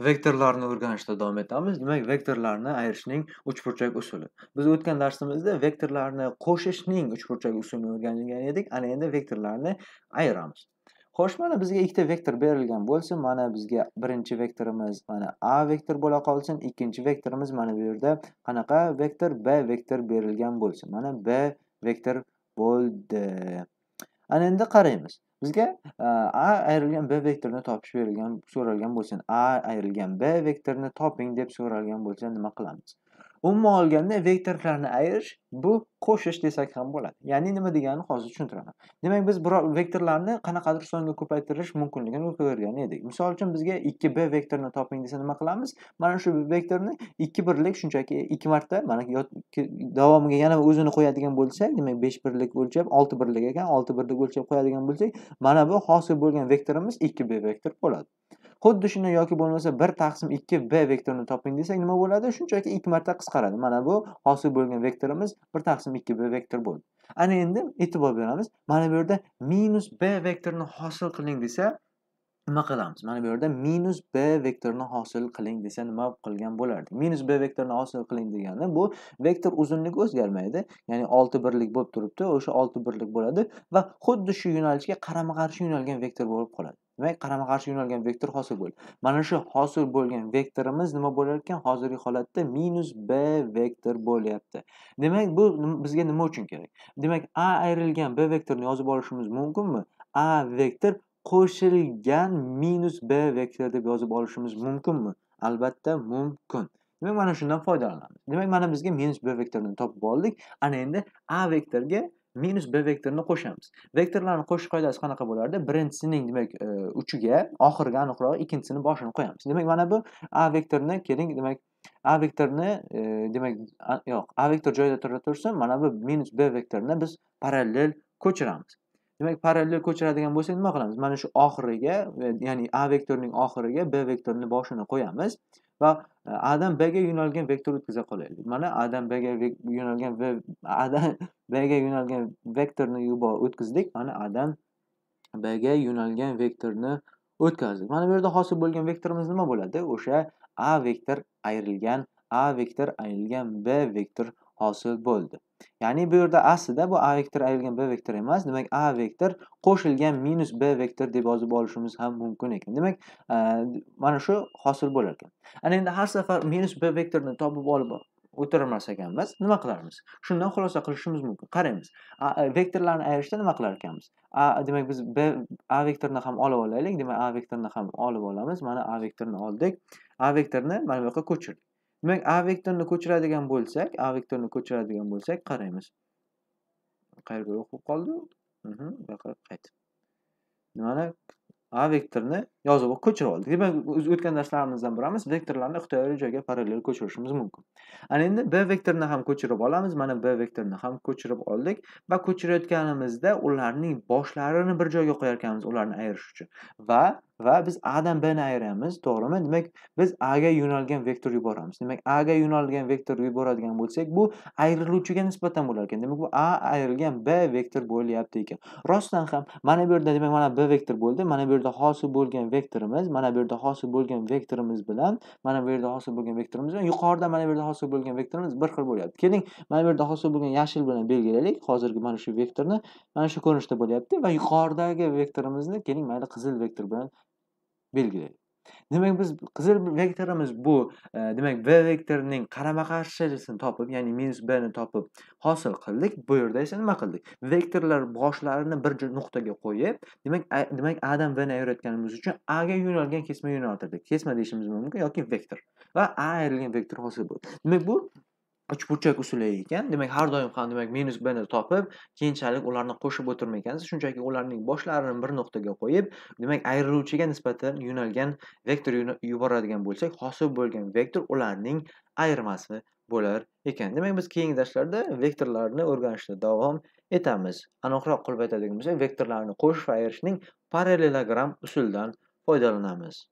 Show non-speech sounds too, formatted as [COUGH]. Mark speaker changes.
Speaker 1: vektorlarni o'rganishda davom etamiz demak vektorlarni ayirishning uchburchak usuli biz o'tgan darsimizda vektorlarni qo'shishning uchburchak usulini o'rgangan edik ana endi vektorlarni ayiramiz xo'sh mana bizga ikkita vektor berilgan bo'lsin mana bizga birinchi vektorimiz mana a vektor bo'la qolsin ikkinchi vektorimiz mana bu yerda qanaqa vektor b vektor berilgan bo'lsin mana b vektor bo'ldi ana endi qaraymiz bizga e, a ayrilgan b vektorini topish berilgan so'ralgan bo'lsin a ayrilgan b vektorini toping deb so'ralgan bo'lsa nima qilamiz umuman olganda vektorlarni ayirish bu qo'shish desak ham bo'ladi ya'ni nima deganini hozir tushuntiraman demak biz biror vektorlarni qanaqadir songa ko'paytirish mumkinligini ko'rgan edik misol uchun bizga 2 b vektorini toping desa nima qilamiz mana shu vektorni 2 birlik shunchaki 2 marta mana davomiga yana o'zini qo'yadigan bo'lsak demak 5 birlik o'lchab 6 birlik ekan 6 birlik o'lchab qo'yadigan bo'lsak mana bu hosil bo'lgan vektorimiz 2 b vektor bo'ladi xuddi shunday yoki bo'lmasa bir taqsim ikki b vektorini toping desak nima bo'ladi shunchaki ikki marta qisqaradi mana bu hosil bo'lgan vektorimiz bir taqsim ikki b vektor bo'ldi ana endi e'tibor beramiz mana bu yerda minus b vektorini hosil qiling desa nima qilamiz mana bu yerda minus b vektorini hosil qiling desa nima qilgan bo'lardik minus b vektorini hosil qiling degani bu vektor uzunligi o'zgarmaydi ya'ni olti birlik bo'lib turibdi o'sha olti birlik bo'ladi va xuddi shu yo'nalishga qarama qarshi yo'nalgan vektor bo'lib qoladi demak qarama qarshi yo'nalgan vektor hosil bo'ldi mana shu hosil bo'lgan vektorimiz nima bo'lar ekan hozirgi holatda minus b vektor bo'lyapti demak bu bizga nima uchun kerak demak a ayrilgan b vektorini yozib olishimiz mumkinmi a vektor qo'shilgan minus b vektor deb yozib olishimiz mumkinmi albatta mumkin demak mana shundan foydalanamiz demak mana bizga minus b vektorini topib oldik ana endi a vektorga minus b vektorini qo'shamiz vektorlarni qo'shish qoidasi qanaqa bo'lardi birinchisining demak e, uchiga oxiriga aniqrog'i ikkinchisini boshini qo'yamiz demak mana bu a vektorini keling demak a vektorni e, demak yo'q a vektor joyida tura tursin mana bu minus b vektorini biz parallel ko'chiramiz demak parallel ko'chiradigan bo'lsak nima qilamiz mana shu oxiriga e, ya'ni a vektorining oxiriga b vektorini boshini qo'yamiz va e, a dan b ga yo'nalgan vektor o'tkaza qolaylik mana a dan b ga yo'nalgan a dan [LAUGHS] b ga yo'nalgan vektorni o'tkazdik mana a dan b ga yo'nalgan vektorni o'tkazdik mana bu yerda hosil bo'lgan vektorimiz nima bo'ladi o'sha a vektor ayrilgan a vektor ayrilgan b vektor hosil bo'ldi ya'ni bu yerda aslida bu a vektor ayrilgan b vektor emas demak a vektor qo'shilgan minus b vektor deb yozib olishimiz ham mumkin ekan demak mana shu hosil bo'lar ekan ana endi har safar minus b vektorni topib olib o'tirmas ekanmiz nima qilarmiz shundan xulosa qilishimiz mumkin qaraymiz e, vektorlarni ayirishda nima qilar ekanmiz a demak biz b a vektorni ham olib olaylik demak a vektorni ham olib olamiz mana a vektorni oldik a vektorni mana bu yoqqa ko'chirdik demak a vektorini ko'chiradigan bo'lsak a vektorini ko'chiradigan bo'lsak qaraymiz qayerga o'qib qoldi yerga qayt nimani a vektorni yozib ko'chirib oldik demak o'tgan darslarimizdan bilamiz vektorlarni ixtiyoriy joyga parallel ko'chirishimiz mumkin ana endi b vektorini ham ko'chirib olamiz mana b vektorini ham ko'chirib oldik va ko'chirayotganimizda ularning boshlarini bir joyga qo'yar ekanmiz ularni ayirish uchun va va biz a dan b ni ayiramiz to'g'rimi demak biz a ga yo'nalgan vektor yuboramiz demak a ga yo'nalgan vektor yuboradigan bo'lsak bu ayriluvchiga nisbatan bo'lar ekan demak bu a ayrilgan b vektor bo'lyapti ekan rostdan ham mana bu yerda demak mana b vektor bo'ldi mana bu yerda hosil bo'lgan vektorimiz mana bu yerda hosil bo'lgan vektorimiz bilan mana bu yerda hosil bo'lgan vektorimiz bilan yuqorida mana bu yerda hosil bo'lgan vektorimiz bir xil bo'lyapti keling mana bu yerda hosil bo'lgan yashil bilan belgilaylik hozirgi mana shu vektorni mana shu ko'rinishda bo'lyapti va yuqoridagi vektorimizni keling mayli qizil vektor bilan belgilaylik demak biz qizil vektorimiz bu e, demak v vektorining qarama qarshisini topib ya'ni minus bni topib hosil qildik bu yerda esa nima qildik vektorlar boshlarini bir nuqtaga qo'yib demak demak adan bni ayirayotganimiz uchun a ga yo'nalgan kesma yo'naltirdik kesma deyishimiz mumkin yoki vektor va a ayrilgan vektor hosil bo'ldi demak bu uchburchak usuli ekan demak har doim ham demak minus b ni topib keyinchalik ularni qo'shib o'tirmagansiz shunchaki ularning boshlarini bir nuqtaga qo'yib demak ayriluvchiga nisbatan yo'nalgan vektor yuboradigan bo'lsak hosil bo'lgan vektor ularning ayirmasi bo'lar ekan demak biz keyingi darslarda vektorlarni o'rganishda davom etamiz aniqroq qilib aytadigan bo'lsak vektorlarni qo'shish va ayirishning parallelogram usulidan foydalanamiz